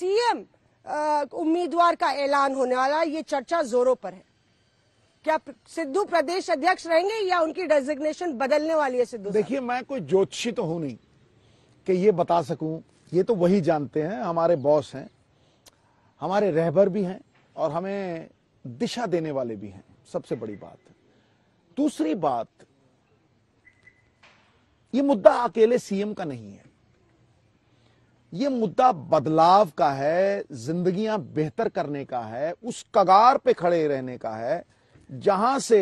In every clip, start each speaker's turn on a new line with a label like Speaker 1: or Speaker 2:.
Speaker 1: CM उम्मीदवार का ऐलान होने वाला ये चर्चा जोरों पर है क्या सिद्धू प्रदेश अध्यक्ष रहेंगे या उनकी डेजिग्नेशन बदलने वाली है सिद्धू देखिए मैं
Speaker 2: कोई ज्योतिषी तो हूं नहीं कि ये बता सकूं ये तो वही जानते हैं हमारे बॉस हैं हमारे रहबर भी हैं और हमें दिशा देने वाले भी हैं सबसे बड़ी बात दूसरी बात ये मुद्दा अकेले सीएम का नहीं है ये मुद्दा बदलाव का है जिंदगियां बेहतर करने का है उस कगार पे खड़े रहने का है जहां से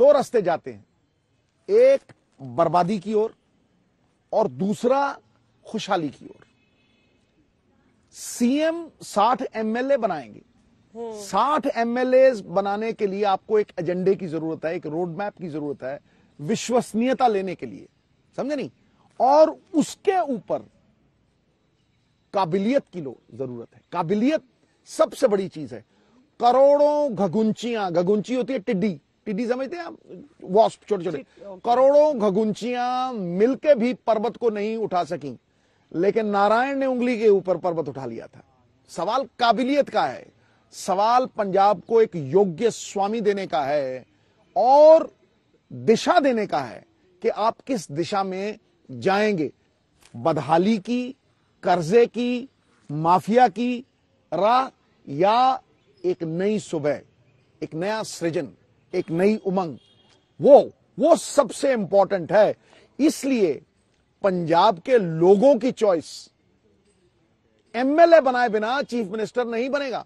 Speaker 2: दो रास्ते जाते हैं एक बर्बादी की ओर और, और दूसरा खुशहाली की ओर सीएम 60 एमएलए बनाएंगे 60 हम्म। एमएलए बनाने के लिए आपको एक एजेंडे की जरूरत है एक रोड मैप की जरूरत है विश्वसनीयता लेने के लिए समझे नहीं और उसके ऊपर काबिलियत की लो जरूरत है काबिलियत सबसे बड़ी चीज है करोड़ों घगुंचियां घगुंची होती है टिड्डी टिड्डी समझते हैं वॉस्प छोटे छोटे करोड़ों घगुंचियां मिलके भी पर्वत को नहीं उठा सकी लेकिन नारायण ने उंगली के ऊपर पर्वत उठा लिया था सवाल काबिलियत का है सवाल पंजाब को एक योग्य स्वामी देने का है और दिशा देने का है कि आप किस दिशा में जाएंगे बदहाली की कर्जे की माफिया की राह या एक नई सुबह एक नया सृजन एक नई उमंग वो वो सबसे इंपॉर्टेंट है इसलिए पंजाब के लोगों की चॉइस एमएलए बनाए बिना चीफ मिनिस्टर नहीं बनेगा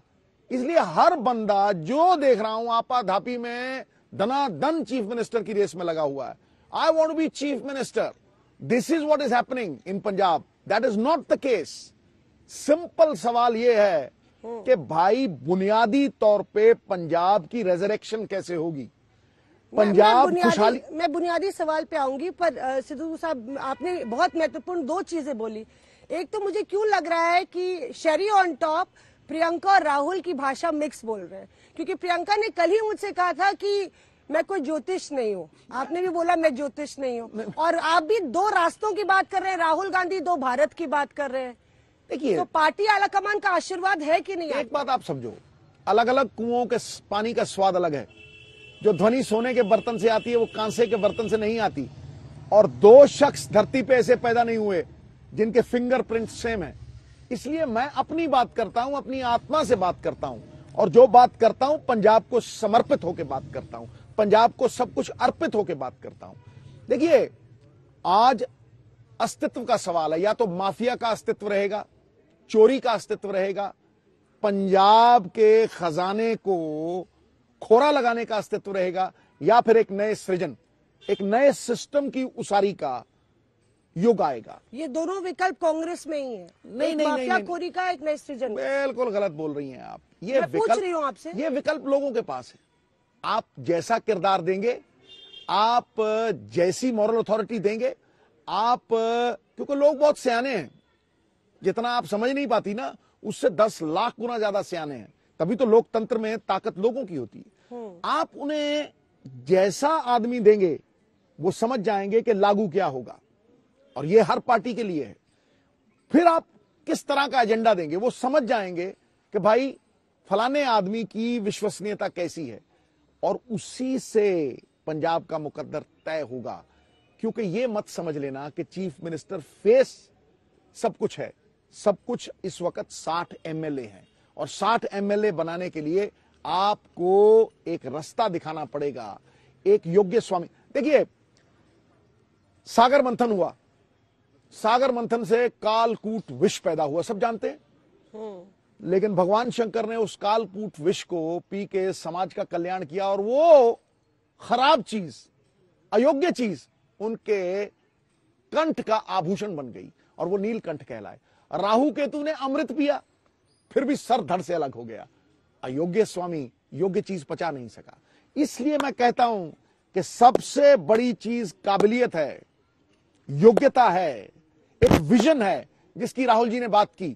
Speaker 2: इसलिए हर बंदा जो देख रहा हूं आपा धापी में दन चीफ मिनिस्टर की रेस में लगा हुआ है I want be chief minister this is what is happening in Punjab that is not the case simple सवाल यह है हम्म। कि भाई बुनियादी तौर पे पंजाब की रेजरेक्शन कैसे होगी
Speaker 1: पंजाब खुशहाली मैं बुनियादी सवाल पे आऊंगी पर सिद्धू साहब आपने बहुत महत्वपूर्ण दो चीजें बोली एक तो मुझे क्यों लग रहा है कि शेरी ऑन टॉप प्रियंका और राहुल की भाषा मिक्स बोल रहे हैं क्योंकि प्रियंका ने कल ही मुझसे कहा था कि मैं कोई ज्योतिष नहीं हूँ आपने भी बोला मैं ज्योतिष नहीं हूँ और आप भी दो रास्तों की बात कर रहे हैं राहुल गांधी दो भारत की बात कर रहे हैं देखिए तो पार्टी आला कमान का आशीर्वाद है कि नहीं एक बात आप
Speaker 2: समझो अलग
Speaker 1: अलग कुओं के पानी का स्वाद अलग है
Speaker 2: जो ध्वनि सोने के बर्तन से आती है वो कांसे के बर्तन से नहीं आती और दो शख्स धरती पे ऐसे पैदा नहीं हुए जिनके फिंगरप्रिंट सेम है इसलिए मैं अपनी बात करता हूं अपनी आत्मा से बात करता हूं और जो बात करता हूं पंजाब को समर्पित होकर बात करता हूं पंजाब को सब कुछ अर्पित होकर बात करता हूं देखिए आज अस्तित्व का सवाल है या तो माफिया का अस्तित्व रहेगा चोरी का अस्तित्व रहेगा पंजाब के खजाने को खोरा लगाने का अस्तित्व रहेगा या फिर एक नए सृजन एक नए सिस्टम की उसारी का युग आएगा
Speaker 1: ये दोनों विकल्प कांग्रेस में ही है नहीं नहीं माफिया खोरी का एक नए सृजन
Speaker 2: बिल्कुल गलत बोल रही हैं आप ये विकल्प आपसे ये विकल्प लोगों के पास है आप जैसा किरदार देंगे आप जैसी मॉरल अथॉरिटी देंगे आप क्योंकि लोग बहुत सियाने हैं जितना आप समझ नहीं पाती ना उससे दस लाख गुना ज्यादा सियाने हैं तभी तो लोकतंत्र में ताकत लोगों की होती है हम्म। आप उन्हें जैसा आदमी देंगे वो समझ जाएंगे कि लागू क्या होगा और ये हर पार्टी के लिए है फिर आप किस तरह का एजेंडा देंगे वो समझ जाएंगे कि भाई फलाने आदमी की विश्वसनीयता कैसी है और उसी से पंजाब का मुकद्दर तय होगा क्योंकि ये मत समझ लेना कि चीफ मिनिस्टर फेस सब कुछ है सब कुछ इस वक्त 60 एमएलए हैं और 60 एमएलए बनाने के लिए आपको एक रास्ता दिखाना पड़ेगा एक योग्य स्वामी देखिए सागर मंथन हुआ सागर मंथन से कालकूट विष पैदा हुआ सब जानते हैं हम्म। लेकिन भगवान शंकर ने उस कालकूट विष को पी के समाज का कल्याण किया और वो खराब चीज अयोग्य चीज उनके कंठ का आभूषण बन गई और वो नीलकंठ कहलाए राहु केतु ने अमृत पिया फिर भी सर धड़ से अलग हो गया अयोग्य स्वामी योग्य चीज पचा नहीं सका इसलिए मैं कहता हूं कि सबसे बड़ी चीज काबिलियत है योग्यता है एक विजन है जिसकी राहुल जी ने बात की